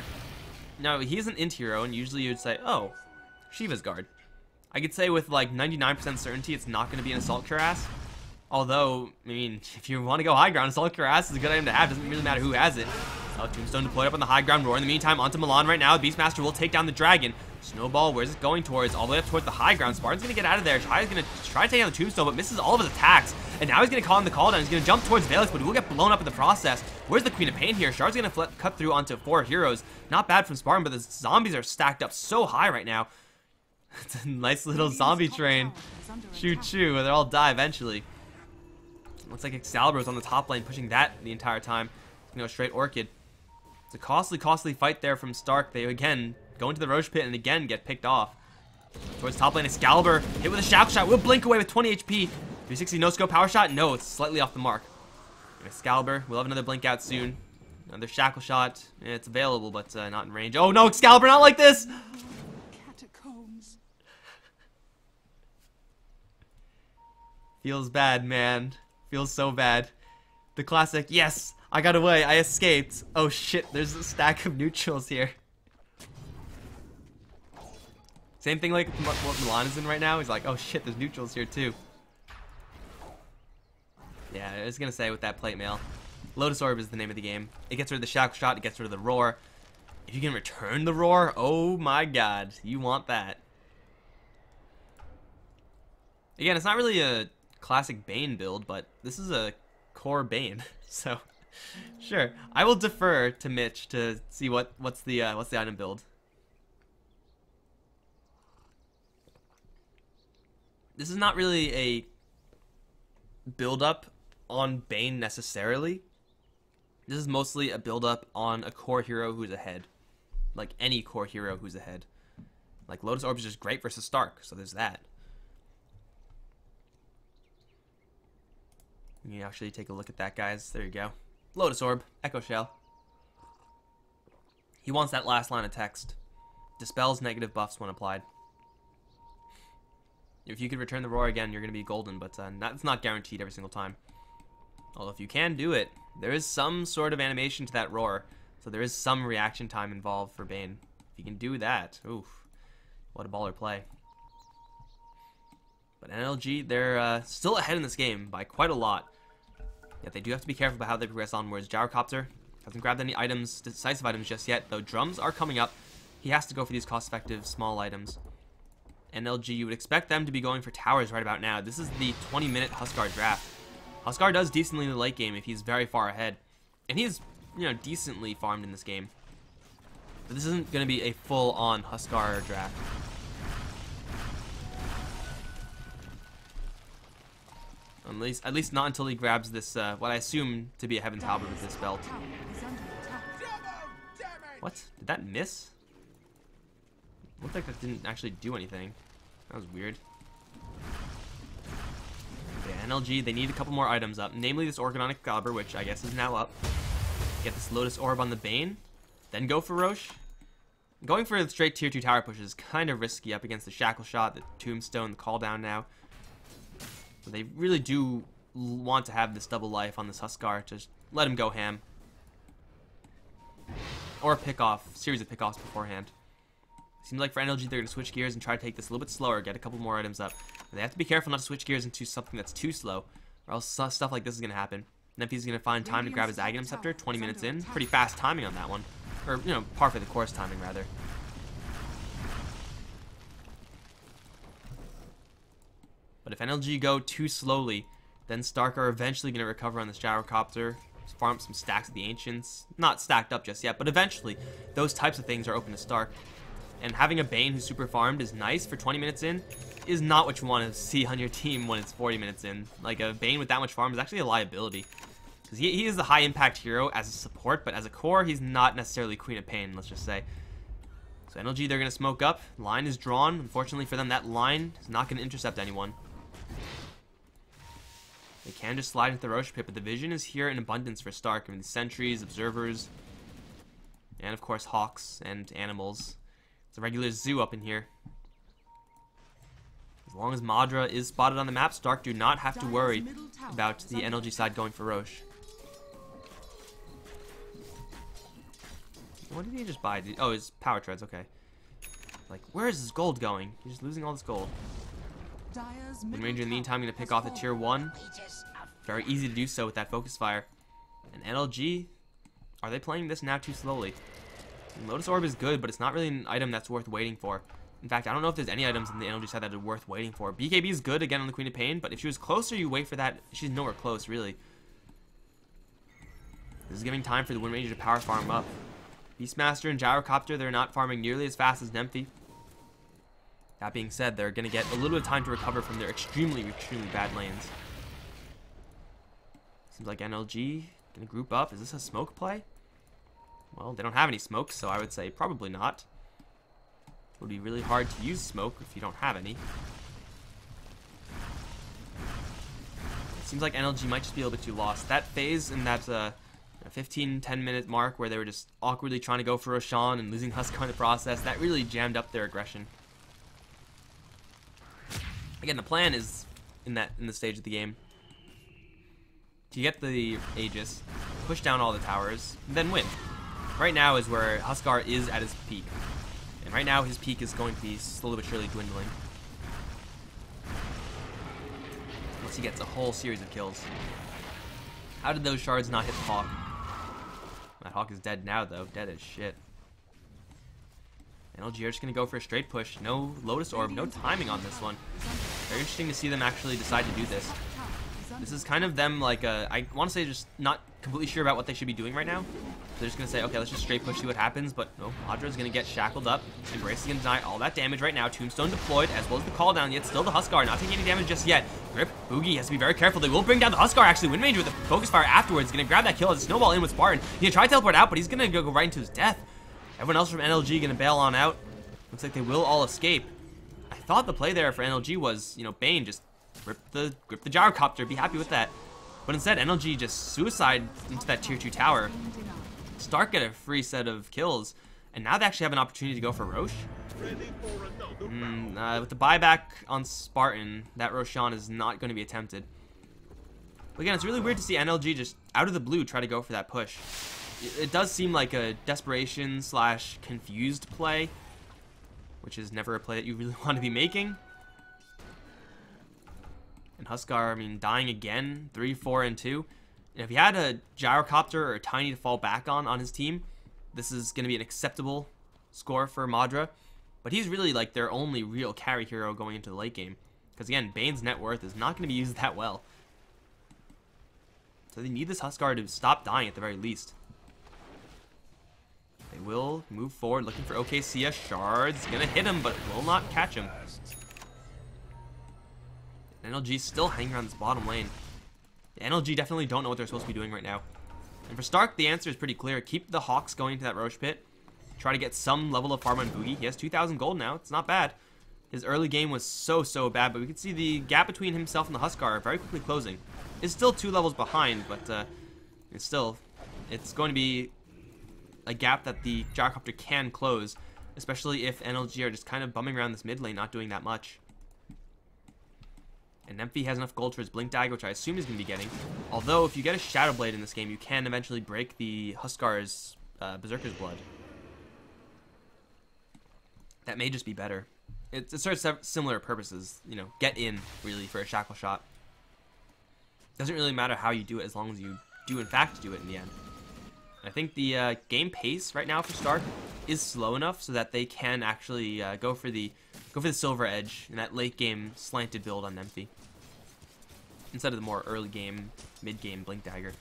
now, he's an int hero, and usually you'd say, oh, Shiva's Guard. I could say with like 99% certainty it's not going to be an Assault Cuirass. Although, I mean, if you want to go high ground, Assault Cuirass is a good item to have. doesn't really matter who has it. Uh, Tombstone deployed up on the high ground roar. In the meantime, onto Milan right now. Beastmaster will take down the dragon. Snowball, where's it going towards? All the way up towards the high ground. Spartan's going to get out of there. Shai is going to try to take out the tombstone, but misses all of his attacks. And now he's going to call in the call down. He's going to jump towards Valix, but he will get blown up in the process. Where's the Queen of Pain here? Shard's going to cut through onto four heroes. Not bad from Spartan, but the zombies are stacked up so high right now. it's a nice little zombie train. Choo choo, they'll all die eventually. Looks like Excalibur's on the top lane, pushing that the entire time. You know, straight Orchid. It's a costly, costly fight there from Stark. They, again, Go into the Roche Pit and again get picked off. Towards top lane, Excalibur. Hit with a Shock Shot. Will blink away with 20 HP. 360 no-scope power shot. No, it's slightly off the mark. Excalibur. We'll have another blink out soon. Another Shackle Shot. Yeah, it's available, but uh, not in range. Oh, no, Excalibur, not like this! Catacombs. Feels bad, man. Feels so bad. The classic, yes, I got away, I escaped. Oh shit, there's a stack of neutrals here. Same thing like what Milan is in right now. He's like, oh shit, there's neutrals here too. Yeah, I was gonna say with that plate mail. Lotus Orb is the name of the game. It gets rid of the shock shot, it gets rid of the roar. If you can return the roar, oh my god, you want that. Again, it's not really a classic Bane build, but this is a core Bane, so sure. I will defer to Mitch to see what what's the uh, what's the item build. this is not really a build up on Bane necessarily. This is mostly a build up on a core hero who's ahead. Like any core hero who's ahead. Like Lotus Orb is just great versus Stark, so there's that. You can actually take a look at that, guys. There you go. Lotus Orb, Echo Shell. He wants that last line of text. Dispels negative buffs when applied. If you could return the roar again, you're going to be golden, but uh, not, it's not guaranteed every single time. Although if you can do it, there is some sort of animation to that roar, so there is some reaction time involved for Bane. If you can do that, oof, what a baller play. But NLG, they're uh, still ahead in this game by quite a lot. Yet they do have to be careful about how they progress onwards. Gyrocopter hasn't grabbed any items, decisive items just yet, though drums are coming up. He has to go for these cost-effective small items. NLG, you would expect them to be going for towers right about now. This is the 20-minute Huskar draft. Huskar does decently in the late game if he's very far ahead. And he's, you know, decently farmed in this game. But this isn't going to be a full-on Huskar draft. At least, at least not until he grabs this, uh, what I assume to be a Heaven's Halberd with this belt. What? Did that miss? Looks like that didn't actually do anything. That was weird. Okay, NLG, they need a couple more items up. Namely this Organonic Gobber, which I guess is now up. Get this Lotus Orb on the Bane. Then go for Roche. Going for a straight tier 2 tower push is kind of risky up against the Shackle Shot, the Tombstone, the Call Down now. But they really do want to have this double life on this Huskar. Just let him go ham. Or pick off, series of pickoffs beforehand. Seems like for NLG they're going to switch gears and try to take this a little bit slower, get a couple more items up. they have to be careful not to switch gears into something that's too slow, or else stuff like this is going to happen. Nephi's going to find time to grab his Aghanim Scepter 20 minutes in. Pretty fast timing on that one. Or, you know, par for the course timing, rather. But if NLG go too slowly, then Stark are eventually going to recover on this gyrocopter, farm some stacks of the Ancients. Not stacked up just yet, but eventually, those types of things are open to Stark. And having a Bane who's super farmed is nice for 20 minutes in, is not what you want to see on your team when it's 40 minutes in. Like, a Bane with that much farm is actually a liability. Because he, he is a high impact hero as a support, but as a core, he's not necessarily Queen of Pain, let's just say. So energy, they're going to smoke up. Line is drawn. Unfortunately for them, that line is not going to intercept anyone. They can just slide into the Roche Pit, but the vision is here in abundance for Stark. I mean, sentries, observers, and of course hawks and animals. It's a regular zoo up in here. As long as Madra is spotted on the map, Stark do not have to worry about the NLG side going for Roche. What did he just buy? Oh, his power treads, okay. Like, where is this gold going? He's just losing all this gold. Wind Ranger, in the meantime, going to pick off the tier 1. Very easy to do so with that focus fire. And NLG, are they playing this now too slowly? Lotus Orb is good, but it's not really an item that's worth waiting for. In fact, I don't know if there's any items in the energy side that are worth waiting for. BKB is good, again, on the Queen of Pain, but if she was closer, you wait for that. She's nowhere close, really. This is giving time for the Wind Ranger to power farm up. Beastmaster and Gyrocopter, they're not farming nearly as fast as Nemphy. That being said, they're going to get a little bit of time to recover from their extremely, extremely bad lanes. Seems like NLG going to group up. Is this a smoke play? Well, they don't have any smoke, so I would say probably not. It would be really hard to use smoke if you don't have any. It seems like NLG might just be a little bit too lost. That phase and that uh, a 15, 10 minute mark where they were just awkwardly trying to go for Roshan and losing Husk in the process, that really jammed up their aggression. Again, the plan is in that in the stage of the game to get the Aegis, push down all the towers, then win. Right now is where Huskar is at his peak. And right now his peak is going to be slowly but surely dwindling. Once he gets a whole series of kills. How did those shards not hit the Hawk? That Hawk is dead now though, dead as shit. And LGR just gonna go for a straight push. No Lotus Orb, no timing on this one. Very interesting to see them actually decide to do this. This is kind of them like, uh, I want to say just not completely sure about what they should be doing right now. They're just gonna say, okay, let's just straight push, see what happens, but no, Madra's gonna get shackled up. Embrace is gonna deny all that damage right now. Tombstone deployed, as well as the call down, yet still the Huskar, not taking any damage just yet. Grip, Boogie has to be very careful. They will bring down the Huskar, actually. Wind Major with the focus fire afterwards, gonna grab that kill as a snowball in with Spartan. He's gonna try to teleport out, but he's gonna go right into his death. Everyone else from NLG gonna bail on out. Looks like they will all escape. I thought the play there for NLG was, you know, Bane just grip the grip the gyrocopter, be happy with that. But instead, NLG just suicide into that tier 2 tower. Stark get a free set of kills, and now they actually have an opportunity to go for Roche. Mm, uh, with the buyback on Spartan, that Roshan is not going to be attempted. But again, it's really weird to see NLG just out of the blue try to go for that push. It does seem like a desperation slash confused play, which is never a play that you really want to be making. And Huskar, I mean, dying again, 3, 4, and 2. And if he had a gyrocopter or a tiny to fall back on on his team, this is going to be an acceptable score for Madra. But he's really like their only real carry hero going into the late game. Because again, Bane's net worth is not going to be used that well. So they need this Huskar to stop dying at the very least. They will move forward looking for OKCS shards. Gonna hit him, but will not catch him. And NLG still hanging around this bottom lane. The NLG definitely don't know what they're supposed to be doing right now. And for Stark, the answer is pretty clear. Keep the Hawks going to that Roche pit. Try to get some level of farm on Boogie. He has 2,000 gold now. It's not bad. His early game was so, so bad, but we can see the gap between himself and the Huskar very quickly closing. It's still two levels behind, but uh, it's still, it's going to be a gap that the gyrocopter can close, especially if NLG are just kind of bumming around this mid lane, not doing that much. And Nemphy has enough gold for his Blink Dagger, which I assume he's going to be getting. Although, if you get a Shadow Blade in this game, you can eventually break the Huskar's uh, Berserker's Blood. That may just be better. It, it serves similar purposes. You know, get in, really, for a Shackle Shot. Doesn't really matter how you do it as long as you do, in fact, do it in the end. I think the uh, game pace right now for Stark is slow enough so that they can actually uh, go for the go for the silver edge in that late game slanted build on Nemphy instead of the more early game, mid game Blink Dagger.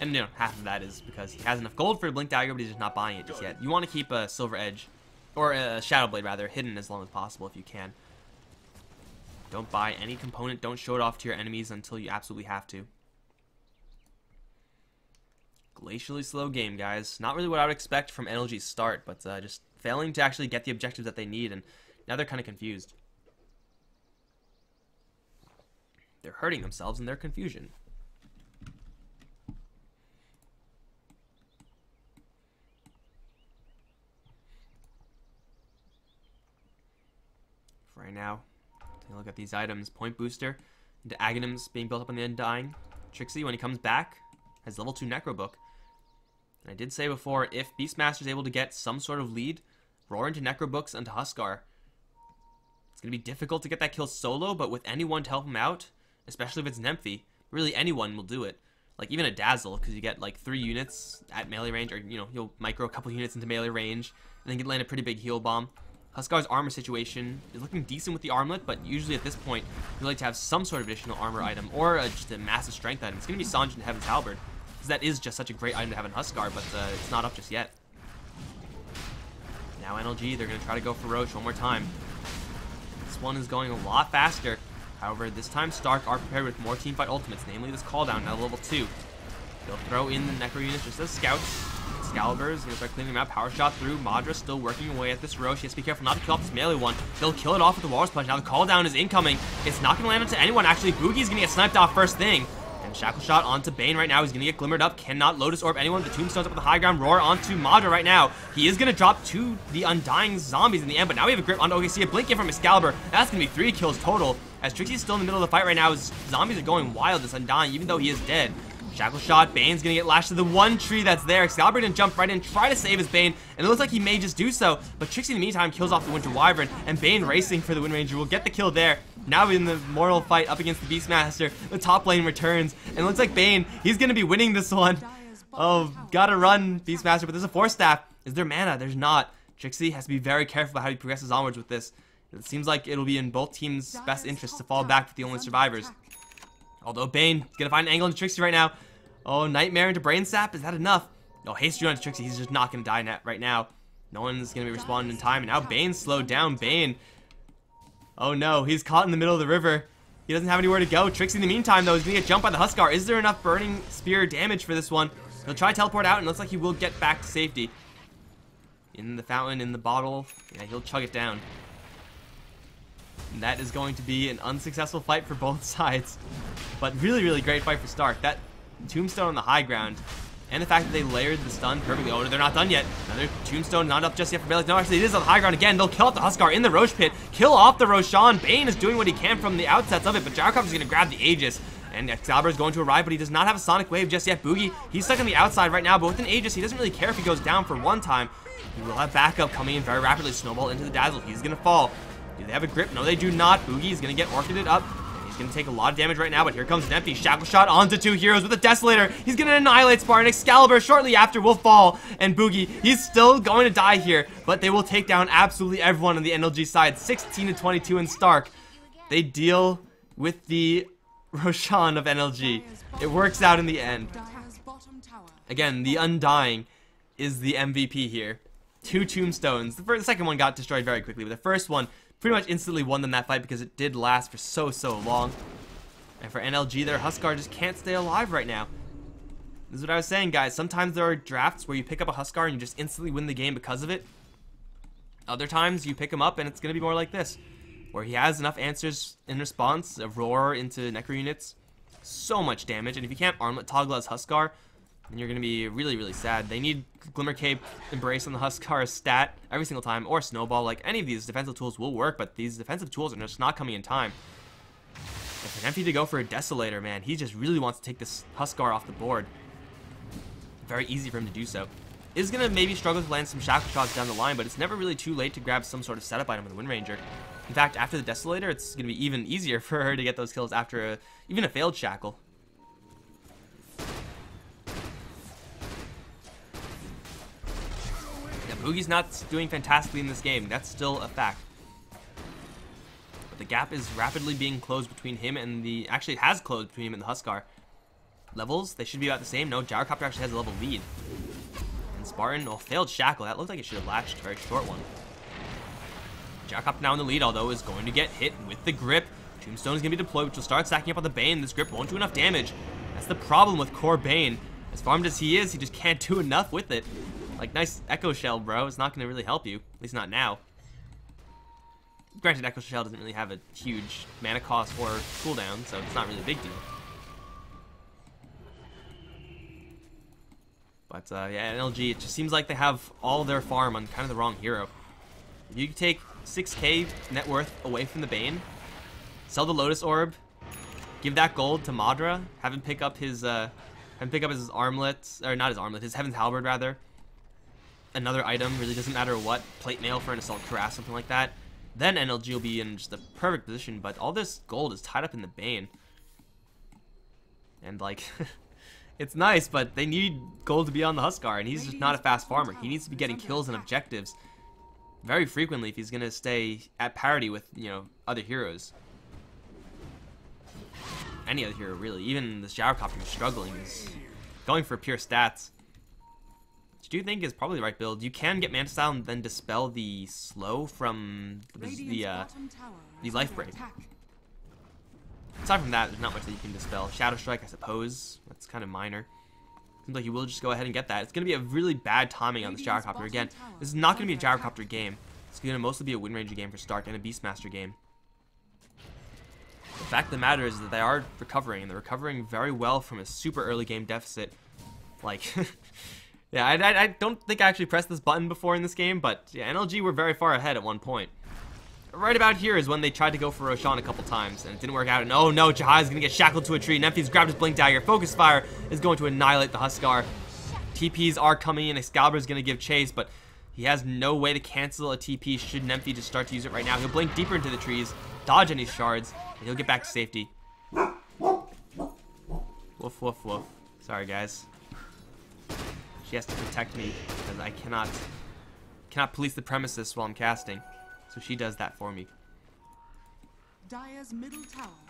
And you know, half of that is because he has enough gold for Blink Dagger, but he's just not buying it just yet. You want to keep a Silver Edge, or a Shadow Blade rather, hidden as long as possible if you can. Don't buy any component, don't show it off to your enemies until you absolutely have to. Glacially slow game, guys. Not really what I would expect from NLG's start, but uh, just failing to actually get the objectives that they need, and now they're kind of confused. They're hurting themselves in their confusion. For right now, take a look at these items. Point Booster, into Aghanims being built up on the Undying. Trixie, when he comes back, has level 2 Necro Book. And I did say before, if Beastmaster is able to get some sort of lead, roar into Necro Books onto Huskar. It's going to be difficult to get that kill solo, but with anyone to help him out, especially if it's an Nemphy. Really, anyone will do it. Like, even a Dazzle, because you get, like, three units at melee range, or, you know, you'll micro a couple units into melee range, and then you can land a pretty big heal bomb. Huskar's armor situation is looking decent with the armlet, but usually at this point, you like to have some sort of additional armor item, or a, just a massive strength item. It's going to be Sanjin Heaven's Halberd, because that is just such a great item to have in Huskar, but uh, it's not up just yet. Now NLG, they're going to try to go for Roach one more time. This one is going a lot faster. However, this time Stark are prepared with more teamfight ultimates, namely this call down at level 2. They'll throw in the Necro units just as scouts. Excalibur is going to start cleaning out. Power Shot through. Madra still working away at this row. She has to be careful not to kill off this melee one. They'll kill it off with the Walrus Punch. Now the call down is incoming. It's not going to land onto anyone, actually. Boogie's going to get sniped off first thing. Shackle Shot onto Bane right now. He's going to get Glimmered up. Cannot Lotus Orb anyone. The Tombstone's up on the high ground. Roar onto Madra right now. He is going to drop two the Undying Zombies in the end, but now we have a grip onto OKC. A Blink in from Excalibur. That's going to be three kills total. As Trixie's still in the middle of the fight right now, his zombies are going wild. This Undying, even though he is dead. Shackle Shot, Bane's gonna get lashed to the one tree that's there. Excalibur gonna jump right in, try to save his Bane, and it looks like he may just do so, but Trixie in the meantime kills off the Winter Wyvern, and Bane racing for the Wind Ranger will get the kill there. Now in the mortal fight up against the Beastmaster, the top lane returns, and it looks like Bane, he's gonna be winning this one. Oh, gotta run, Beastmaster, but there's a four Staff. Is there mana? There's not. Trixie has to be very careful about how he progresses onwards with this. It seems like it'll be in both teams' best interest to fall back with the only survivors. Although Bane going to find an angle into Trixie right now. Oh, Nightmare into Brain Sap? Is that enough? No, Haste Rune to Trixie. He's just not going to die net right now. No one's going to be responding in time. And now Bane's slowed down. Bane. Oh, no. He's caught in the middle of the river. He doesn't have anywhere to go. Trixie, in the meantime, though, is going to get jumped by the Huskar. Is there enough Burning Spear damage for this one? He'll try Teleport out, and looks like he will get back to safety. In the fountain, in the bottle. Yeah, he'll chug it down. And that is going to be an unsuccessful fight for both sides. But really, really great fight for Stark. That Tombstone on the high ground. And the fact that they layered the stun perfectly. Oh, they're not done yet. Another Tombstone not up just yet for Bailey. No, actually, it is on the high ground again. They'll kill off the Huskar in the Roche Pit. Kill off the Roshan. Bane is doing what he can from the outsets of it, but Gyrokov is going to grab the Aegis. And Excalibur is going to arrive, but he does not have a Sonic Wave just yet. Boogie, he's stuck on the outside right now, but with an Aegis, he doesn't really care if he goes down for one time. He will have backup coming in very rapidly. Snowball into the Dazzle. He's going to fall. Do they have a grip? No, they do not. Boogie is going to get Orchided up. He's gonna take a lot of damage right now, but here comes an empty shackle shot onto two heroes with a desolator. He's gonna annihilate Spar and Excalibur shortly after will fall. And Boogie, he's still going to die here, but they will take down absolutely everyone on the NLG side. 16 to 22 in Stark. They deal with the Roshan of NLG. It works out in the end. Again, the Undying is the MVP here. Two tombstones. The, first, the second one got destroyed very quickly, but the first one pretty much instantly won them that fight because it did last for so, so long. And for NLG there, Huskar just can't stay alive right now. This is what I was saying, guys. Sometimes there are drafts where you pick up a Huskar and you just instantly win the game because of it. Other times you pick him up and it's going to be more like this, where he has enough answers in response, a roar into Necro units, so much damage, and if you can't armlet toggle as Huskar, and you're going to be really, really sad. They need Glimmer Cape, Embrace on the Huskar stat every single time, or Snowball. Like, any of these defensive tools will work, but these defensive tools are just not coming in time. If an Empty to go for a Desolator, man, he just really wants to take this Huskar off the board. Very easy for him to do so. Is going to maybe struggle to land some Shackle Shots down the line, but it's never really too late to grab some sort of setup item with Windranger. In fact, after the Desolator, it's going to be even easier for her to get those kills after a, even a failed Shackle. Boogie's not doing fantastically in this game. That's still a fact. But the gap is rapidly being closed between him and the... Actually, it has closed between him and the Huskar. Levels, they should be about the same. No, Gyrocopter actually has a level lead. And Spartan, oh, failed Shackle. That looked like it should have latched. Very short one. Gyrocopter now in the lead, although, is going to get hit with the grip. Tombstone is going to be deployed, which will start stacking up on the Bane. This grip won't do enough damage. That's the problem with Core Bane. As farmed as he is, he just can't do enough with it. Like, nice Echo Shell, bro. It's not going to really help you. At least not now. Granted, Echo Shell doesn't really have a huge mana cost or cooldown, so it's not really a big deal. But, uh, yeah, NLG, it just seems like they have all their farm on kind of the wrong hero. You take 6k net worth away from the Bane, sell the Lotus Orb, give that gold to Madra, have him pick up his, uh, have him pick up his armlet, or not his armlet, his Heaven's Halberd, rather, another item, really doesn't matter what, plate mail for an assault carass, something like that, then NLG will be in just the perfect position, but all this gold is tied up in the Bane. And like, it's nice, but they need gold to be on the Huskar, and he's just not a fast farmer. He needs to be getting kills and objectives very frequently if he's going to stay at parity with, you know, other heroes. Any other hero, really. Even this Gyrocopter who's struggling is going for pure stats which I do think is probably the right build. You can get Style and then dispel the slow from the, the, uh, the Life Break. Aside from that, there's not much that you can dispel. Shadow Strike, I suppose. That's kind of minor. Seems like you will just go ahead and get that. It's going to be a really bad timing on this Gyrocopter. Again, this is not going to be a Gyrocopter game. It's going to mostly be a Wind Ranger game for Stark and a Beastmaster game. The fact of the matter is that they are recovering, and they're recovering very well from a super early game deficit. Like, Yeah, I, I, I, don't think I actually pressed this button before in this game, but yeah, NLG were very far ahead at one point. Right about here is when they tried to go for Roshan a couple times, and it didn't work out, and oh no, Jahai is going to get shackled to a tree, Nephi's grabbed his Blink Dagger, Focus Fire is going to annihilate the Huskar. TPs are coming in, Excalibur is going to give chase, but he has no way to cancel a TP should Nemphy just start to use it right now. He'll blink deeper into the trees, dodge any shards, and he'll get back to safety. Woof, woof, woof. Sorry, guys. She has to protect me because I cannot cannot police the premises while I'm casting. So she does that for me.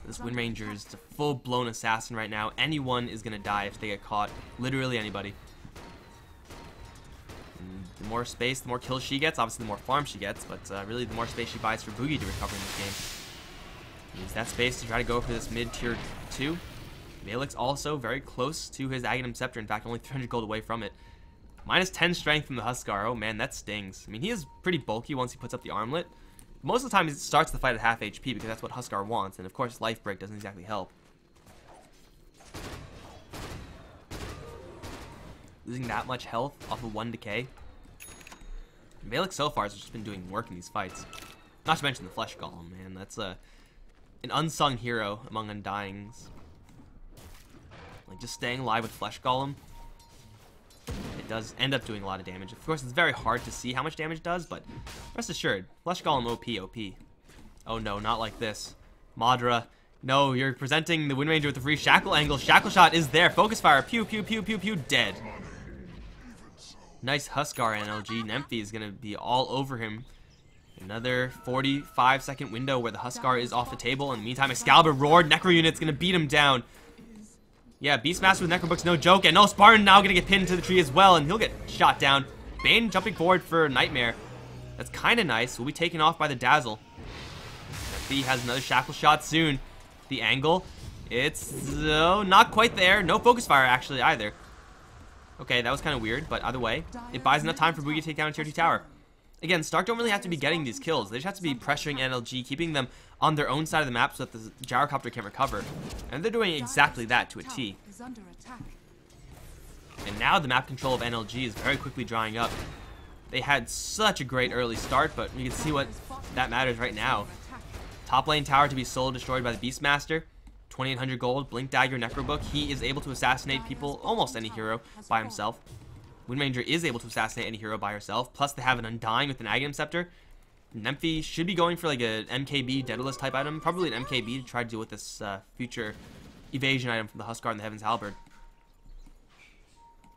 This Wind Ranger is a full-blown assassin right now. Anyone is gonna die if they get caught. Literally anybody. And mm, the more space, the more kills she gets. Obviously, the more farm she gets, but uh, really the more space she buys for Boogie to recover in this game. Use that space to try to go for this mid-tier 2. Malik's also very close to his Aghanim Scepter. In fact, only 300 gold away from it. Minus 10 strength from the Huskar. Oh, man, that stings. I mean, he is pretty bulky once he puts up the armlet. Most of the time, he starts the fight at half HP because that's what Huskar wants. And, of course, Life Break doesn't exactly help. Losing that much health off of one decay. Malik so far has just been doing work in these fights. Not to mention the Flesh Golem, man. That's a, uh, an unsung hero among Undyings. Like, just staying live with Flesh Golem, it does end up doing a lot of damage. Of course, it's very hard to see how much damage it does, but rest assured, Flesh Golem OP, OP. Oh no, not like this. Madra, no, you're presenting the Wind Ranger with a free Shackle angle. Shackle Shot is there. Focus Fire, pew, pew, pew, pew, pew, dead. Nice Huskar NLG. Nemphy is going to be all over him. Another 45 second window where the Huskar is off the table. In the meantime, Excalibur roared. Necro unit's going to beat him down. Yeah, Beastmaster with Necrobooks, no joke. And no, Spartan now going to get pinned to the tree as well, and he'll get shot down. Bane jumping forward for Nightmare. That's kind of nice. We'll be taken off by the Dazzle. He has another Shackle shot soon. The angle, it's oh, not quite there. No Focus Fire, actually, either. Okay, that was kind of weird, but either way, it buys enough time for Boogie to take down a Tier 2 tower. Again, Stark don't really have to be getting these kills. They just have to be pressuring NLG, keeping them on their own side of the map so that the gyrocopter can recover. And they're doing exactly that to a T. And now the map control of NLG is very quickly drying up. They had such a great early start, but you can see what that matters right now. Top lane tower to be solo destroyed by the Beastmaster. 2800 gold, Blink Dagger, Necrobook. He is able to assassinate people, almost any hero, by himself. Wind Ranger is able to assassinate any hero by herself, plus they have an Undying with an Aghanim Scepter. Nemphi should be going for like a MKB Daedalus type item, probably an MKB to try to deal with this uh, future evasion item from the Huskar and the Heavens Halberd.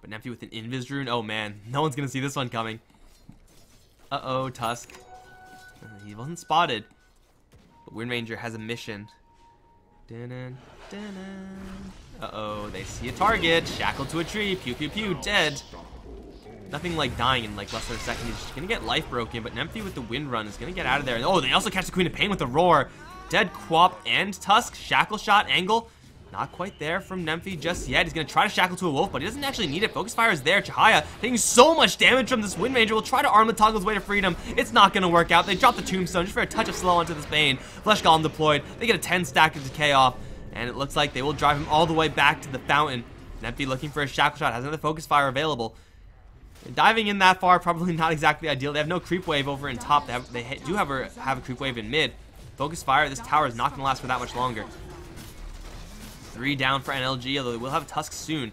But Nemphi with an Invis Rune, oh man, no one's gonna see this one coming. Uh-oh, Tusk. Uh, he wasn't spotted. But Wind Ranger has a mission. Uh-oh, they see a target. Shackled to a tree. Pew, pew, pew, dead. Nothing like dying in like less than a second. He's just gonna get life broken, but Nemphy with the wind run is gonna get out of there. oh, they also catch the Queen of Pain with a roar. Dead Quap and Tusk. Shackle shot angle. Not quite there from Nemphy just yet. He's going to try to shackle to a wolf, but he doesn't actually need it. Focus Fire is there. Chahaya taking so much damage from this Wind Ranger. will try to arm the toggle's way to freedom. It's not going to work out. They drop the Tombstone just for a touch of slow onto this Bane. Flesh Golem deployed. They get a 10 stack of Decay off, and it looks like they will drive him all the way back to the fountain. Nemphy looking for a shackle shot. Has another Focus Fire available. Diving in that far, probably not exactly ideal. They have no creep wave over in top. They, have, they do have a, have a creep wave in mid. Focus fire. This tower is not going to last for that much longer. Three down for NLG, although they will have Tusk soon.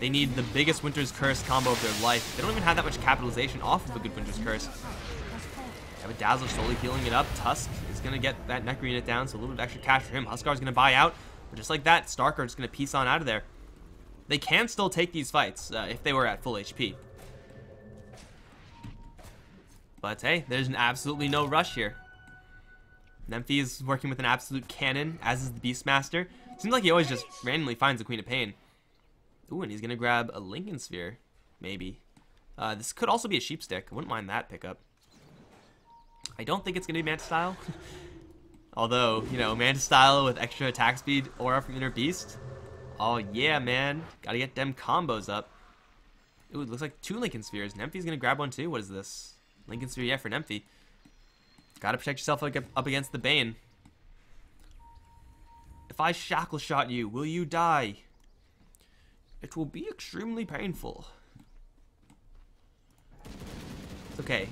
They need the biggest Winter's Curse combo of their life. They don't even have that much capitalization off of a good Winter's Curse. They have a Dazzler slowly healing it up. Tusk is going to get that Necro unit down, so a little bit extra cash for him. is going to buy out. But just like that, Starker is going to piece on out of there. They can still take these fights uh, if they were at full HP. But hey, there's an absolutely no rush here. Nemphi is working with an absolute cannon, as is the Beastmaster. Seems like he always just randomly finds the Queen of Pain. Ooh, and he's going to grab a Lincoln Sphere, maybe. Uh, this could also be a Sheep Stick. I wouldn't mind that pickup. I don't think it's going to be Style. Although, you know, Style with extra attack speed, Aura from Inner Beast. Oh, yeah, man. Got to get them combos up. Ooh, looks like two Lincoln Spheres. Nemphi's going to grab one too. What is this? Lincoln's 3F for an Emphy. Gotta protect yourself up against the Bane. If I shackle shot you, will you die? It will be extremely painful. It's okay.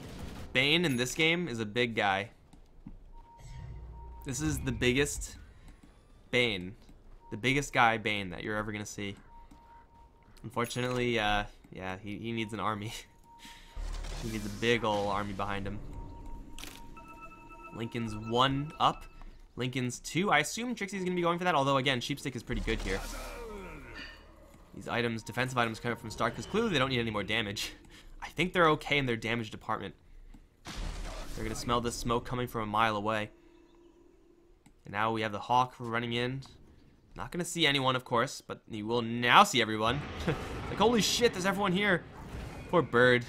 Bane in this game is a big guy. This is the biggest Bane. The biggest guy Bane that you're ever going to see. Unfortunately, uh, yeah, he, he needs an army. He needs a big ol' army behind him. Lincoln's one up. Lincoln's two. I assume Trixie's going to be going for that, although, again, Sheepstick is pretty good here. These items, defensive items, come up from Stark, because clearly they don't need any more damage. I think they're okay in their damage department. They're going to smell this smoke coming from a mile away. And now we have the Hawk running in. Not going to see anyone, of course, but he will now see everyone. like, holy shit, there's everyone here. Poor bird.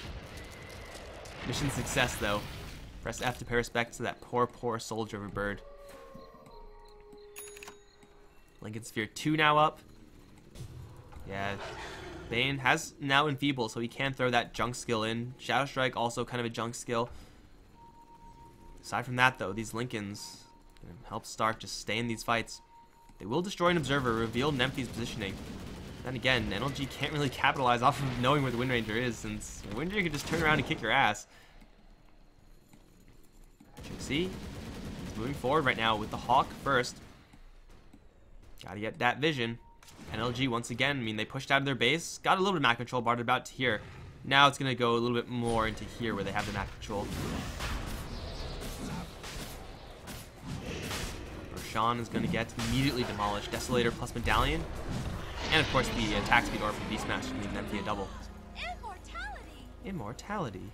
Mission success, though. Press F to pay respects to that poor, poor soldier of a bird. Lincoln Sphere 2 now up. Yeah. Bane has now Enfeeble, so he can throw that junk skill in. Shadow Strike also kind of a junk skill. Aside from that, though, these Lincolns help Stark just stay in these fights. They will destroy an Observer, reveal Nemphy's positioning. Then again, NLG can't really capitalize off of knowing where the Wind Ranger is, since Wind Ranger can just turn around and kick your ass you see, he's moving forward right now with the Hawk first. Gotta get that vision. NLG once again, I mean, they pushed out of their base, got a little bit of map control, barred about to here. Now it's gonna go a little bit more into here where they have the map control. Roshan is gonna get immediately demolished. Desolator plus Medallion. And of course the attack speed orb from Beastmaster can even empty a double. Immortality! Immortality.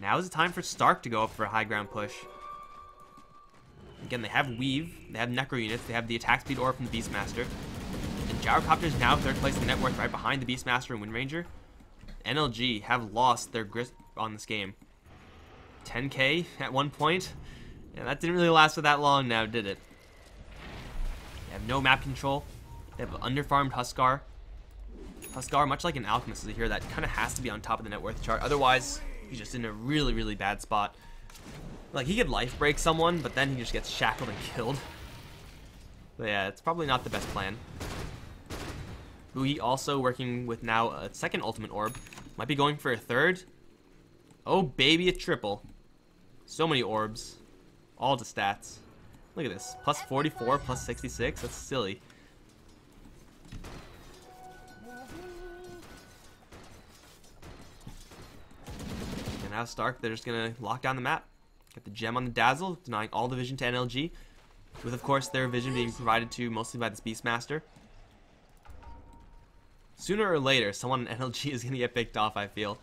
Now is the time for Stark to go up for a high ground push. Again, they have Weave, they have Necro units, they have the attack speed aura from the Beastmaster. And Gyrocopter is now third place in the net worth, right behind the Beastmaster and Windranger. NLG have lost their grip on this game. 10k at one point. Yeah, that didn't really last for that long now, did it? They have no map control. They have an underfarmed Huskar. Huskar, much like an Alchemist, as here that kind of has to be on top of the net worth chart. Otherwise, He's just in a really, really bad spot. Like, he could life break someone, but then he just gets shackled and killed. But yeah, it's probably not the best plan. Boogie also working with now a second ultimate orb. Might be going for a third. Oh, baby, a triple. So many orbs. All the stats. Look at this. Plus 44, plus 66. That's silly. now Stark, they're just going to lock down the map. get the gem on the Dazzle, denying all the vision to NLG. With, of course, their vision being provided to mostly by this Beastmaster. Sooner or later, someone in NLG is going to get picked off, I feel.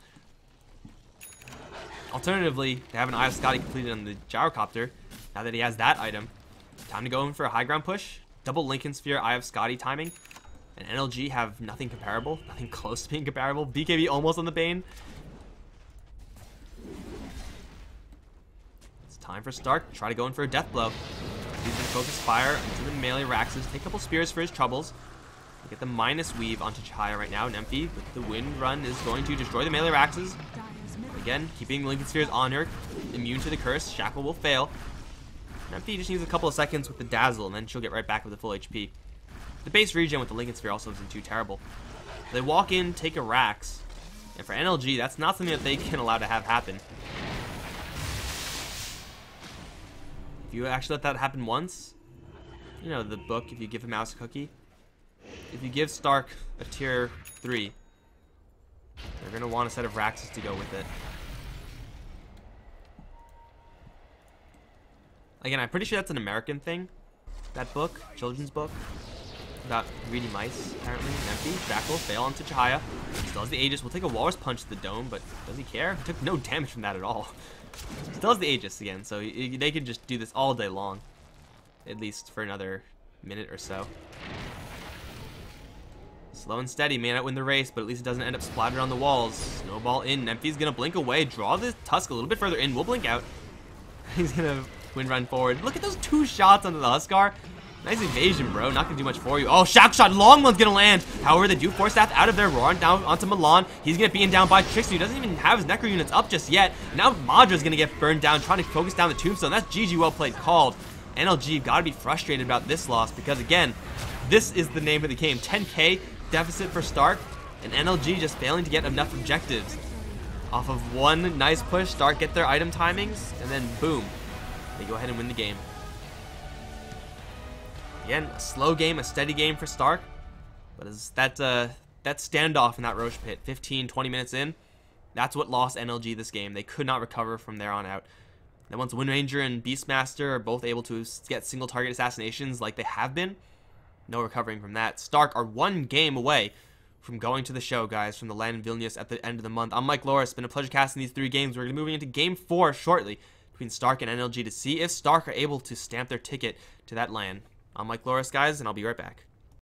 Alternatively, they have an Eye of Scotty completed on the Gyrocopter. Now that he has that item, time to go in for a high ground push. Double Lincoln Sphere, Eye of Scotty timing. And NLG have nothing comparable, nothing close to being comparable. BKB almost on the Bane. Time for Stark to try to go in for a death blow. He's going to focus fire into the melee Raxus, take a couple spears for his troubles. We get the minus weave onto Chihaya right now. Nemphi with the wind run is going to destroy the melee Raxus. Again, keeping Lincoln Spears on her, immune to the curse. Shackle will fail. Nemphi just needs a couple of seconds with the Dazzle, and then she'll get right back with the full HP. The base regen with the Lincoln Spear also isn't too terrible. They walk in, take a Rax, and for NLG, that's not something that they can allow to have happen. you actually let that happen once, you know the book, if you give a mouse a cookie, if you give Stark a tier 3, they're going to want a set of Raxes to go with it. Again, I'm pretty sure that's an American thing. That book, children's book, about greedy mice, apparently. Empty. Jackal, fail on T'Challa. Still has the Aegis. We'll take a Walrus Punch to the dome, but does he care? He took no damage from that at all. Still has the Aegis again, so they can just do this all day long. At least for another minute or so. Slow and steady, may not win the race, but at least it doesn't end up splattered on the walls. Snowball in, Nemphy's gonna blink away, draw the Tusk a little bit further in, we'll blink out. He's gonna wind run forward. Look at those two shots on the Huskar. Nice evasion, bro. Not gonna do much for you. Oh, shock shot. Long one's gonna land. However, they do force that out of their roar down onto Milan. He's gonna be in down by Trixie, who doesn't even have his Necro units up just yet. Now Madra's gonna get burned down, trying to focus down the Tombstone. That's GG well played called. NLG gotta be frustrated about this loss because, again, this is the name of the game. 10k deficit for Stark, and NLG just failing to get enough objectives. Off of one nice push, Stark get their item timings, and then boom, they go ahead and win the game. Again, a slow game, a steady game for Stark. But is that uh, that standoff in that Roche pit, 15, 20 minutes in, that's what lost NLG this game. They could not recover from there on out. And once Wind Ranger and Beastmaster are both able to get single target assassinations like they have been, no recovering from that. Stark are one game away from going to the show, guys, from the land in Vilnius at the end of the month. I'm Mike Laura. It's been a pleasure casting these three games. We're going to be moving into game four shortly between Stark and NLG to see if Stark are able to stamp their ticket to that land. I'm Mike Loris, guys, and I'll be right back.